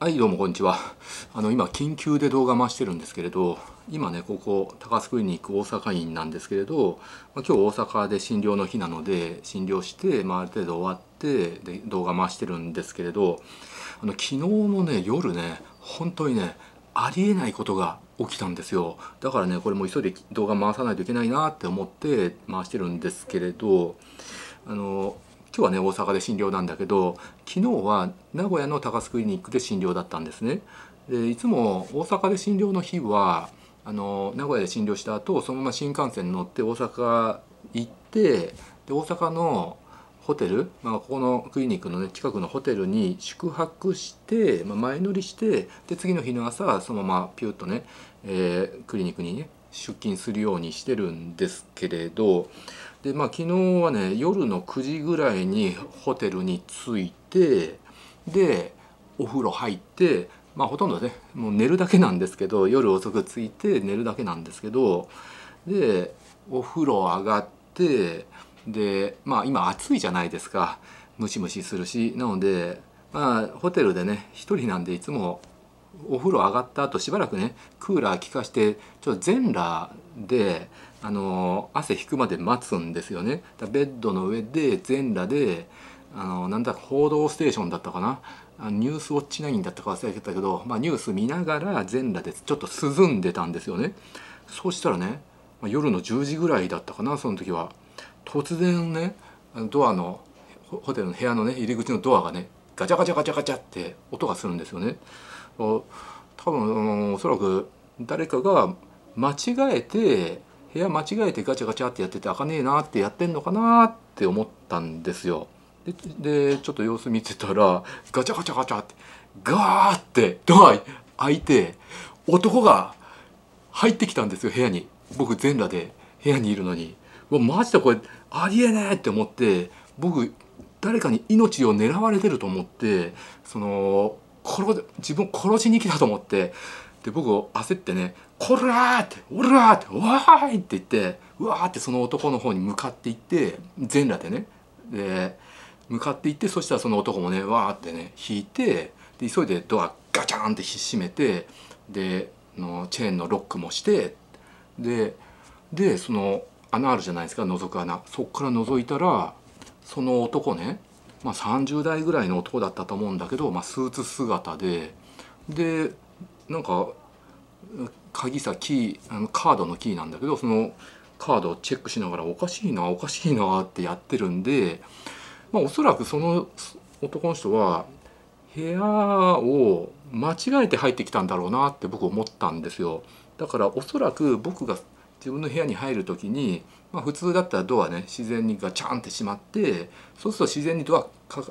はいどうもこんにちはあの今緊急で動画回してるんですけれど今ねここ高須クリニック大阪院なんですけれど、まあ、今日大阪で診療の日なので診療して、まあ、ある程度終わってで動画回してるんですけれどあの昨日のね夜ね本当にねありえないことが起きたんですよだからねこれも急いで動画回さないといけないなって思って回してるんですけれどあの今日はね大阪で診療なんだけど昨日は名古屋の高須クリニックで診療だったんですね。でいつも大阪で診療の日はあの名古屋で診療した後そのまま新幹線に乗って大阪行ってで大阪のホテル、まあ、ここのクリニックの、ね、近くのホテルに宿泊して、まあ、前乗りしてで次の日の朝そのままピュッとね、えー、クリニックにね出勤するようにしてるんですけれどで、まあ、昨日はね夜の9時ぐらいにホテルに着いてでお風呂入って、まあ、ほとんどねもう寝るだけなんですけど夜遅く着いて寝るだけなんですけどでお風呂上がってでまあ今暑いじゃないですかムシムシするしなので、まあ、ホテルでね一人なんでいつもお風呂上がった後しばらくねクーラー効かしてちょっと全裸であの汗引くまで待つんですよねベッドの上で全裸であのなんだか「報道ステーション」だったかなニュースウォッチ9だったか忘れてたけど、まあ、ニュース見ながら全裸でちょっと涼んでたんですよねそうしたらね、まあ、夜の10時ぐらいだったかなその時は突然ねドアのホテルの部屋のね入り口のドアがねガチャガチャガチャガチャって音がするんですよね多分おそらく誰かが間違えて部屋間違えてガチャガチャってやってて開かねえなってやってんのかなって思ったんですよ。でちょっと様子見てたらガチャガチャガチャってガーってドア開いて男が入ってきたんですよ部屋に僕全裸で部屋にいるのにわマジでこれありえねえって思って僕誰かに命を狙われてると思ってその殺自分を殺しに来たと思ってで僕焦ってね「こら!」って「おら!」って「わーい!」って言ってうわーってその男の方に向かっていって全裸でねで向かっていってそしたらその男もねわーってね引いてで急いでドアガチャンって閉めてでのチェーンのロックもしてででその穴あるじゃないですか覗く穴そっから覗いたらその男ねまあ、30代ぐらいの男だったと思うんだけど、まあ、スーツ姿ででなんか鍵さキーあのカードのキーなんだけどそのカードをチェックしながらおかしいなおかしいなってやってるんで、まあ、おそらくその男の人は部屋を間違えて入ってきたんだろうなって僕思ったんですよ。だからおそらく僕が自分の部屋に入る時に、まあ、普通だったらドアね自然にガチャンってしまってそうすると自然にドアか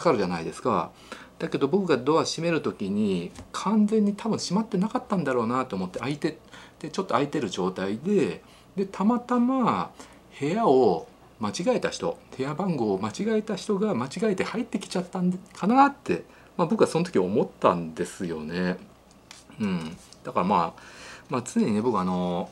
かるじゃないですか。だけど僕がドア閉める時に完全に多分閉まってなかったんだろうなと思って開いてでちょっと開いてる状態ででたまたま部屋を間違えた人部屋番号を間違えた人が間違えて入ってきちゃったんかなって、まあ、僕はその時思ったんですよね。うん、だからまあ、まあ、常にね僕あの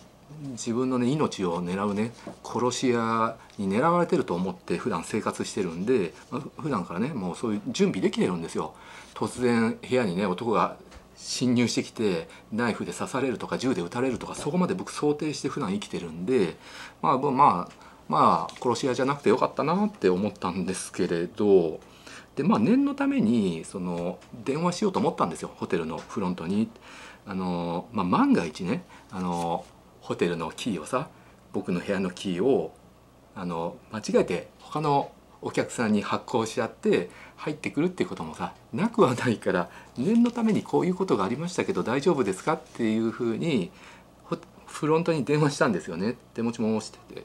自分のね命を狙うね殺し屋に狙われてると思って普段生活してるんで、まあ、普段からねもうそういう準備できてるんですよ突然部屋にね男が侵入してきてナイフで刺されるとか銃で撃たれるとかそこまで僕想定して普段生きてるんでまあまあまあ殺し屋じゃなくてよかったなって思ったんですけれどでまあ念のためにその電話しようと思ったんですよホテルのフロントに。あのまあ、万が一ねあのホテルのキーをさ僕の部屋のキーをあの間違えて他のお客さんに発行しちゃって入ってくるっていうこともさなくはないから念のためにこういうことがありましたけど大丈夫ですかっていうふうにフロントに電話したんですよね手持ちもしてて。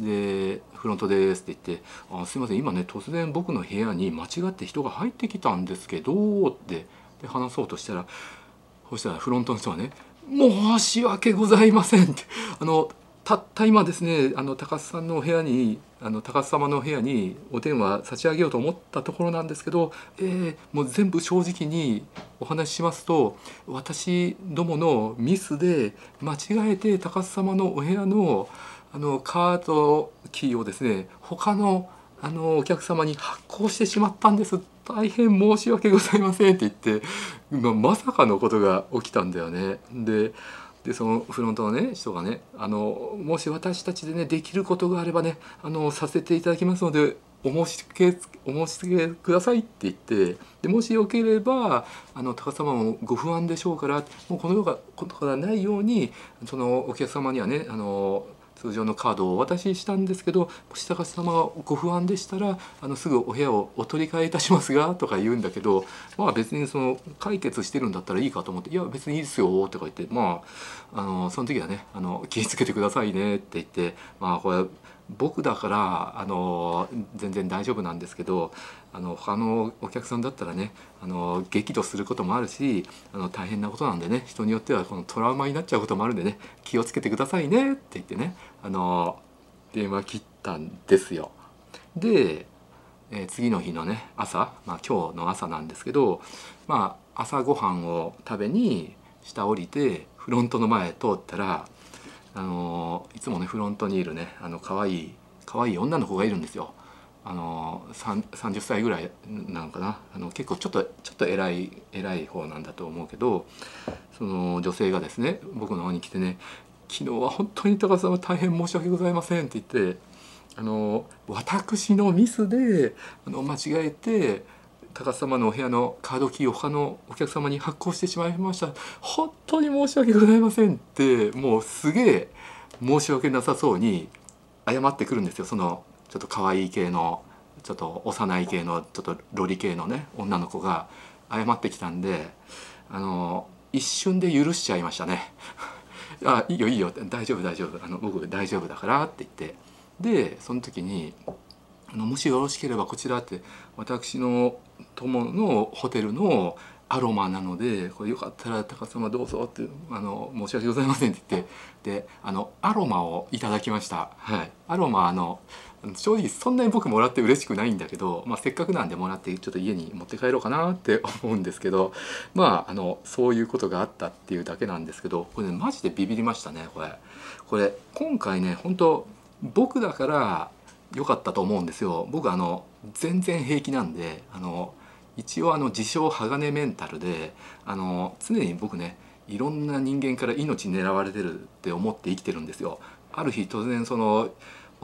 で「フロントです」って言って「あすいません今ね突然僕の部屋に間違って人が入ってきたんですけど」ってで話そうとしたらそしたらフロントの人はね申し訳ございません」ってあのたった今ですねあの高須さんのお部屋にあの高須様のお部屋にお電話差し上げようと思ったところなんですけど、えー、もう全部正直にお話ししますと私どものミスで間違えて高須様のお部屋のあのカードキーをですね他のあのお客様に発行してしまったんです大変申し訳ございません」って言って、まあ、まさかのことが起きたんだよね。ででそのフロントのね人がねあの「もし私たちでねできることがあればねあのさせていただきますのでお申し付けお申し付けください」って言ってでもしよければあの高様もご不安でしょうからもうこのようなことがないようにそのお客様にはねあの通常のカードをお渡ししたんですけどもし高様がご不安でしたらあのすぐお部屋をお取り替えいたしますが とか言うんだけどまあ別にその解決してるんだったらいいかと思って「いや別にいいですよ」とか言ってまああのその時はねあの「気をつけてくださいね」って言ってまあこれ僕だからあの全然大丈夫なんですけどあの他のお客さんだったらねあの激怒することもあるしあの大変なことなんでね人によってはこのトラウマになっちゃうこともあるんでね気をつけてくださいねって言ってねあの電話切ったんですよ。で、えー、次の日のね朝、まあ、今日の朝なんですけど、まあ、朝ごはんを食べに下降りてフロントの前通ったらあのいつもねフロントにいるねあの可愛い可愛い女の子がいるんですよ。あの30歳ぐらいなのかなあの結構ちょっとちょっと偉い偉い方なんだと思うけどその女性がですね僕の方に来てね「昨日は本当に高さんは大変申し訳ございません」って言ってあの私のミスであの間違えて高様のお部屋のカードキーを他のお客様に発行してしまいました本当に申し訳ございませんってもうすげえ申し訳なさそうに謝ってくるんですよそのちょっと可愛い系のちょっと幼い系のちょっとロリ系のね女の子が謝ってきたんであの一瞬で許しちゃいましたね あいいよいいよ大丈夫大丈夫あの僕大丈夫だからって言ってでその時にあのもしよろしければこちらって私の友のホテルのアロマなのでこれよかったら高様どうぞってあの申し訳ございませんって言ってであのアロマをいただきました、はい、アロマあの正直そんなに僕もらって嬉しくないんだけど、まあ、せっかくなんでもらってちょっと家に持って帰ろうかなって 思うんですけどまああのそういうことがあったっていうだけなんですけどこれねマジでビビりましたねこれ。これ今回ね本当僕だから良かったと思うんですよ僕あの全然平気なんであの一応あの自称鋼メンタルであの常に僕ねいろんな人間から命狙われてるって思って生きてるんですよ。ある日突然その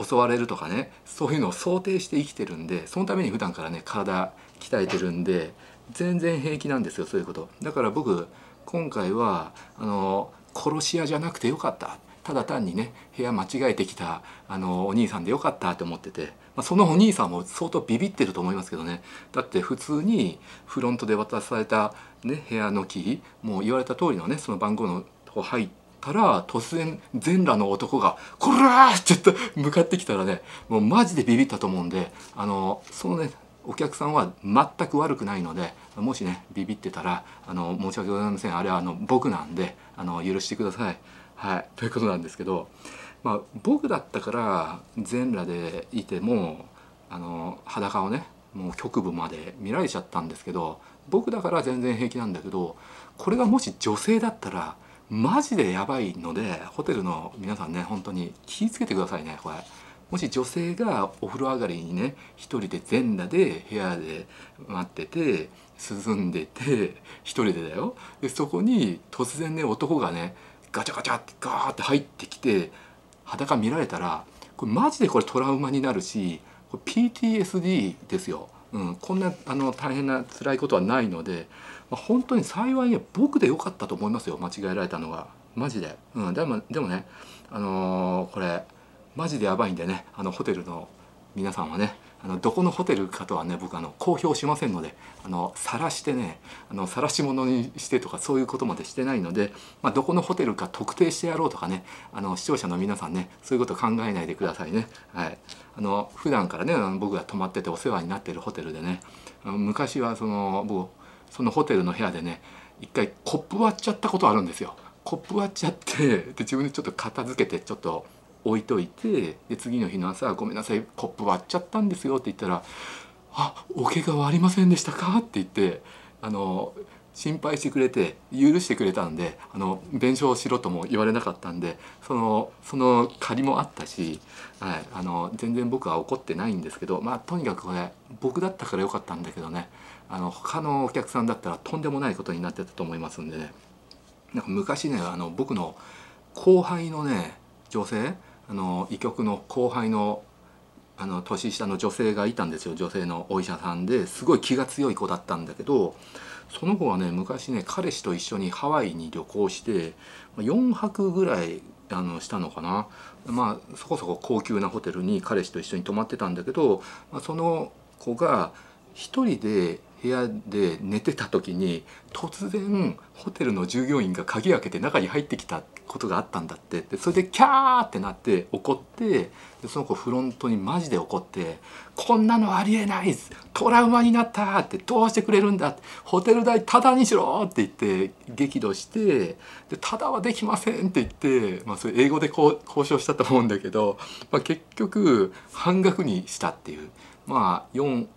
襲われるとかねそういうのを想定して生きてるんでそのために普段からね体鍛えてるんで全然平気なんですよそういうことだから僕今回はあの殺し屋じゃなくてよかったただ単にね部屋間違えてきたあのお兄さんでよかったと思ってて、まあ、そのお兄さんも相当ビビってると思いますけどねだって普通にフロントで渡された、ね、部屋のキーもう言われた通りのねその番号のとこ入ったら突然全裸の男が「こら!」って言って向かってきたらねもうマジでビビったと思うんであのそのねお客さんは全く悪くないのでもしねビビってたらあの申し訳ございませんあれはあの僕なんであの許してください。はい、ということなんですけど、まあ、僕だったから全裸でいてもあの裸をねもう局部まで見られちゃったんですけど僕だから全然平気なんだけどこれがもし女性だったらマジでやばいのでホテルの皆さんね本当に気をつけてくださいねこれ。もし女性がお風呂上がりにね一人で全裸で部屋で待ってて涼んでて一人でだよでそこに突然ね男がねガチャガチャってガーって入ってきて裸見られたらこれマジでこれトラウマになるしこれ PTSD ですよ、うん、こんなあの大変な辛いことはないので、まあ、本当に幸いに僕でよかったと思いますよ間違えられたのがマジで、うん、でもでもね、あのー、これマジでやばいんでねあのホテルの皆さんはねあのどこのホテルかとはね僕あの公表しませんのであの晒してねあの晒し者にしてとかそういうことまでしてないので、まあ、どこのホテルか特定してやろうとかねあの視聴者の皆さんねそういうこと考えないでくださいね。はい、あの普段からね僕が泊まっててお世話になってるホテルでね昔はその僕そのホテルの部屋でね一回コップ割っちゃったことあるんですよ。コップ割っちゃってで自分でちょっと片付けてちょっと。置いといてで次の日の朝「ごめんなさいコップ割っちゃったんですよ」って言ったら「あお怪我はありませんでしたか?」って言ってあの心配してくれて許してくれたんであの弁償しろとも言われなかったんでそのその借りもあったし、はい、あの全然僕は怒ってないんですけどまあとにかくこれ僕だったから良かったんだけどねあの他のお客さんだったらとんでもないことになってたと思いますんでねなんか昔ねあの僕の後輩のね女性あの医局の後輩のあの年下の女性がいたんですよ女性のお医者さんですごい気が強い子だったんだけどその子はね昔ね彼氏と一緒にハワイに旅行して4泊ぐらいあのしたのかなまあそこそこ高級なホテルに彼氏と一緒に泊まってたんだけど、まあ、その子が一人で部屋で寝てた時に突然ホテルの従業員が鍵開けて中に入ってきたってことがあったんだってでそれでキャーってなって怒ってでその子フロントにマジで怒って「こんなのありえないトラウマになった!」って「どうしてくれるんだ!」って「ホテル代タダにしろ!」って言って激怒して「タダはできません!」って言って、まあ、それ英語で交渉したと思うんだけど、まあ、結局半額にしたっていう。まあ4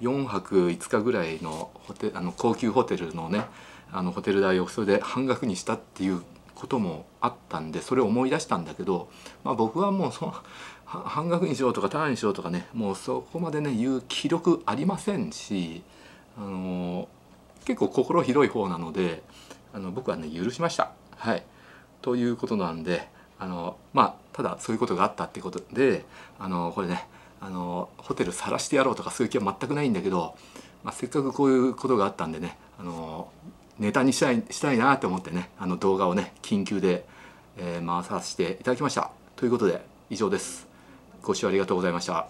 4泊5日ぐらいのホテあの高級ホテルのねあのホテル代をそれで半額にしたっていうこともあったんでそれを思い出したんだけど、まあ、僕はもうそ 半額にしようとか単にしようとかねもうそこまでね言う気力ありませんし、あの結構心広い方なのであの僕はね許しました。はい、ということなんであのまあただそういうことがあったってことであのこれねあのホテル晒してやろうとかそういう気は全くないんだけど、まあ、せっかくこういうことがあったんでねあのネタにしたいしたいなと思ってねあの動画をね緊急で、えー、回させていただきましたということで以上ですご視聴ありがとうございました